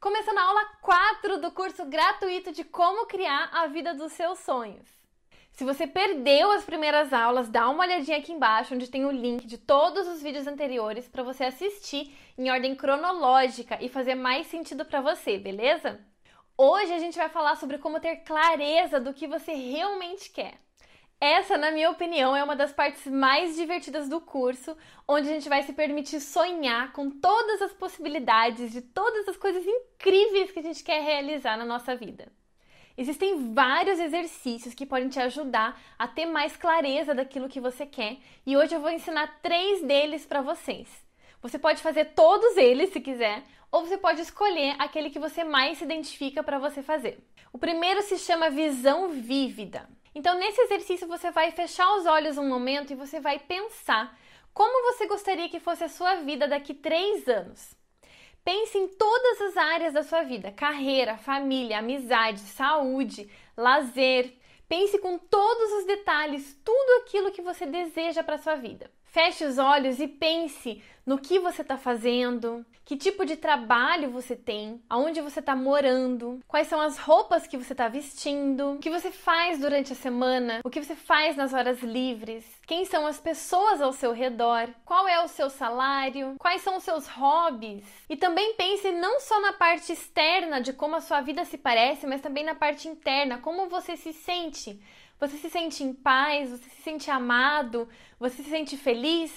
começando a aula 4 do curso gratuito de como criar a vida dos seus sonhos. Se você perdeu as primeiras aulas, dá uma olhadinha aqui embaixo onde tem o link de todos os vídeos anteriores para você assistir em ordem cronológica e fazer mais sentido para você, beleza? Hoje a gente vai falar sobre como ter clareza do que você realmente quer. Essa, na minha opinião, é uma das partes mais divertidas do curso, onde a gente vai se permitir sonhar com todas as possibilidades de todas as coisas incríveis que a gente quer realizar na nossa vida. Existem vários exercícios que podem te ajudar a ter mais clareza daquilo que você quer, e hoje eu vou ensinar três deles para vocês. Você pode fazer todos eles se quiser, ou você pode escolher aquele que você mais se identifica para você fazer. O primeiro se chama visão vívida. Então, nesse exercício, você vai fechar os olhos um momento e você vai pensar como você gostaria que fosse a sua vida daqui três anos. Pense em todas as áreas da sua vida: carreira, família, amizade, saúde, lazer, Pense com todos os detalhes, tudo aquilo que você deseja para sua vida. Feche os olhos e pense no que você está fazendo, que tipo de trabalho você tem, aonde você está morando, quais são as roupas que você está vestindo, o que você faz durante a semana, o que você faz nas horas livres. Quem são as pessoas ao seu redor? Qual é o seu salário? Quais são os seus hobbies? E também pense não só na parte externa de como a sua vida se parece, mas também na parte interna, como você se sente. Você se sente em paz? Você se sente amado? Você se sente feliz?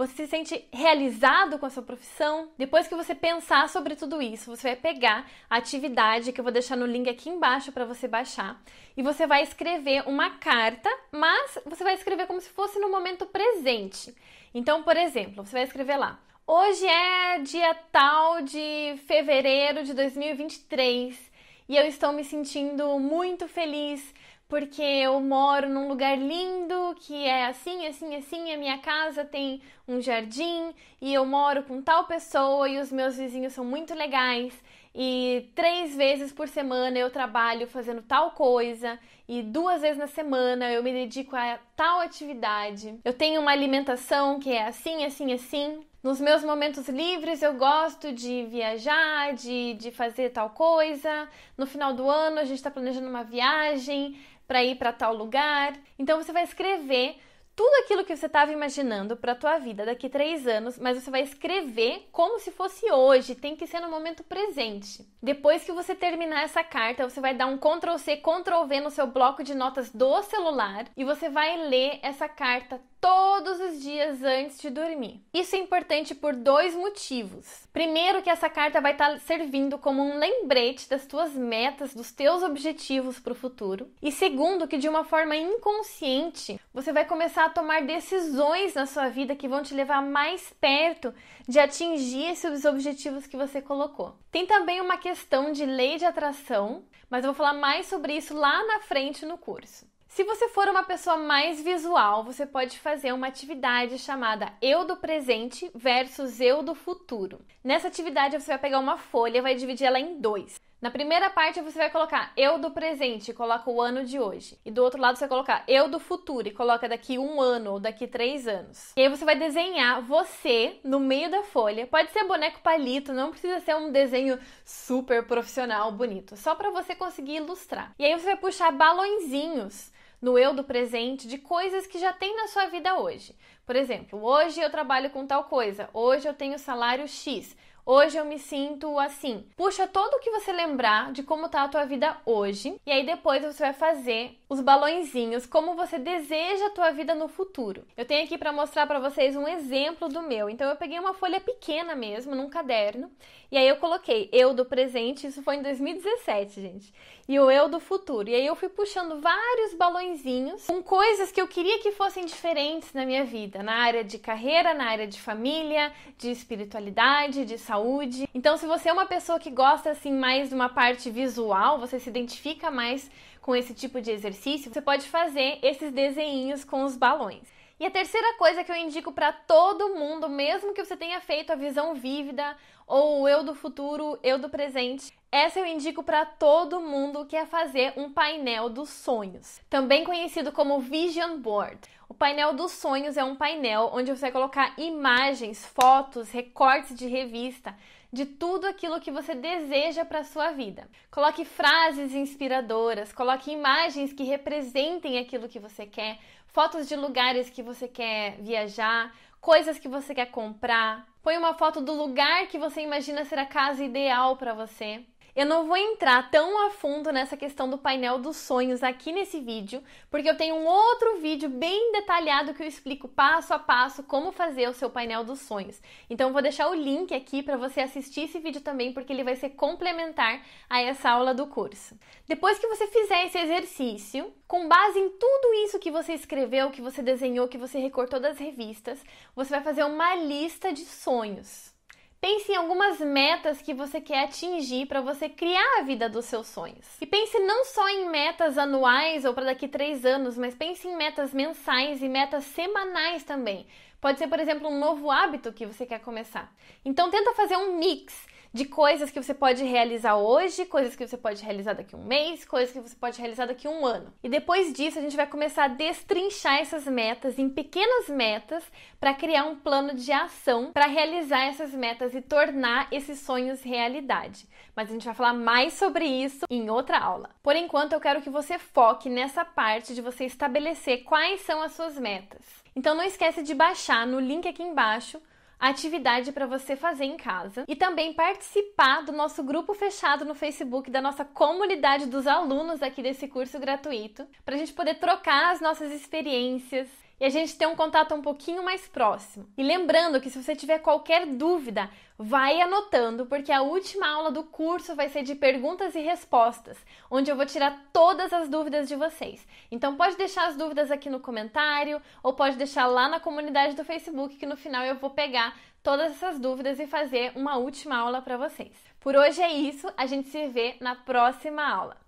Você se sente realizado com a sua profissão? Depois que você pensar sobre tudo isso, você vai pegar a atividade que eu vou deixar no link aqui embaixo para você baixar e você vai escrever uma carta, mas você vai escrever como se fosse no momento presente. Então, por exemplo, você vai escrever lá: Hoje é dia tal de fevereiro de 2023 e eu estou me sentindo muito feliz porque eu moro num lugar lindo que é assim, assim, assim. A minha casa tem um jardim e eu moro com tal pessoa e os meus vizinhos são muito legais e três vezes por semana eu trabalho fazendo tal coisa e duas vezes na semana eu me dedico a tal atividade. Eu tenho uma alimentação que é assim, assim, assim. Nos meus momentos livres eu gosto de viajar, de, de fazer tal coisa. No final do ano a gente está planejando uma viagem para ir para tal lugar. Então você vai escrever tudo aquilo que você estava imaginando para a tua vida daqui três anos, mas você vai escrever como se fosse hoje, tem que ser no momento presente. Depois que você terminar essa carta, você vai dar um Ctrl C, Ctrl V no seu bloco de notas do celular e você vai ler essa carta todos os dias antes de dormir. Isso é importante por dois motivos. Primeiro, que essa carta vai estar tá servindo como um lembrete das tuas metas, dos teus objetivos para o futuro. E segundo, que de uma forma inconsciente você vai começar a tomar decisões na sua vida que vão te levar mais perto de atingir esses objetivos que você colocou. Tem também uma questão de lei de atração, mas eu vou falar mais sobre isso lá na frente no curso. Se você for uma pessoa mais visual, você pode fazer uma atividade chamada Eu do Presente versus Eu do Futuro. Nessa atividade, você vai pegar uma folha e vai dividir ela em dois. Na primeira parte, você vai colocar Eu do Presente e coloca o ano de hoje. E do outro lado, você vai colocar Eu do Futuro e coloca daqui um ano ou daqui três anos. E aí você vai desenhar você no meio da folha. Pode ser boneco palito, não precisa ser um desenho super profissional, bonito. Só para você conseguir ilustrar. E aí você vai puxar balãozinhos no eu do presente de coisas que já tem na sua vida hoje. Por exemplo, hoje eu trabalho com tal coisa, hoje eu tenho salário X. Hoje eu me sinto assim. Puxa todo o que você lembrar de como tá a tua vida hoje e aí depois você vai fazer os balõezinhos como você deseja a tua vida no futuro. Eu tenho aqui para mostrar para vocês um exemplo do meu. Então eu peguei uma folha pequena mesmo, num caderno, e aí eu coloquei eu do presente, isso foi em 2017, gente. E o eu do futuro. E aí eu fui puxando vários balõezinhos com coisas que eu queria que fossem diferentes na minha vida, na área de carreira, na área de família, de espiritualidade, de saúde. Então, se você é uma pessoa que gosta assim mais de uma parte visual, você se identifica mais com esse tipo de exercício, você pode fazer esses desenhos com os balões. E a terceira coisa que eu indico para todo mundo, mesmo que você tenha feito a visão vívida ou eu do futuro, eu do presente, essa eu indico para todo mundo que quer é fazer um painel dos sonhos, também conhecido como vision board. O painel dos sonhos é um painel onde você vai colocar imagens, fotos, recortes de revista de tudo aquilo que você deseja para sua vida. Coloque frases inspiradoras, coloque imagens que representem aquilo que você quer, fotos de lugares que você quer viajar, coisas que você quer comprar. Põe uma foto do lugar que você imagina ser a casa ideal para você. Eu não vou entrar tão a fundo nessa questão do painel dos sonhos aqui nesse vídeo, porque eu tenho um outro vídeo bem detalhado que eu explico passo a passo como fazer o seu painel dos sonhos. Então eu vou deixar o link aqui para você assistir esse vídeo também, porque ele vai ser complementar a essa aula do curso. Depois que você fizer esse exercício, com base em tudo isso que você escreveu, que você desenhou, que você recortou das revistas, você vai fazer uma lista de sonhos. Pense em algumas metas que você quer atingir para você criar a vida dos seus sonhos. E pense não só em metas anuais ou para daqui três anos, mas pense em metas mensais e metas semanais também. Pode ser, por exemplo, um novo hábito que você quer começar. Então tenta fazer um mix de coisas que você pode realizar hoje, coisas que você pode realizar daqui a um mês, coisas que você pode realizar daqui a um ano. E depois disso, a gente vai começar a destrinchar essas metas em pequenas metas para criar um plano de ação para realizar essas metas e tornar esses sonhos realidade. Mas a gente vai falar mais sobre isso em outra aula. Por enquanto, eu quero que você foque nessa parte de você estabelecer quais são as suas metas. Então não esquece de baixar no link aqui embaixo atividade para você fazer em casa e também participar do nosso grupo fechado no Facebook da nossa comunidade dos alunos aqui desse curso gratuito, para a gente poder trocar as nossas experiências e a gente ter um contato um pouquinho mais próximo. E lembrando que se você tiver qualquer dúvida, vai anotando, porque a última aula do curso vai ser de perguntas e respostas, onde eu vou tirar todas as dúvidas de vocês. Então pode deixar as dúvidas aqui no comentário ou pode deixar lá na comunidade do Facebook que no final eu vou pegar todas essas dúvidas e fazer uma última aula para vocês. Por hoje é isso, a gente se vê na próxima aula.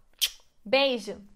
Beijo!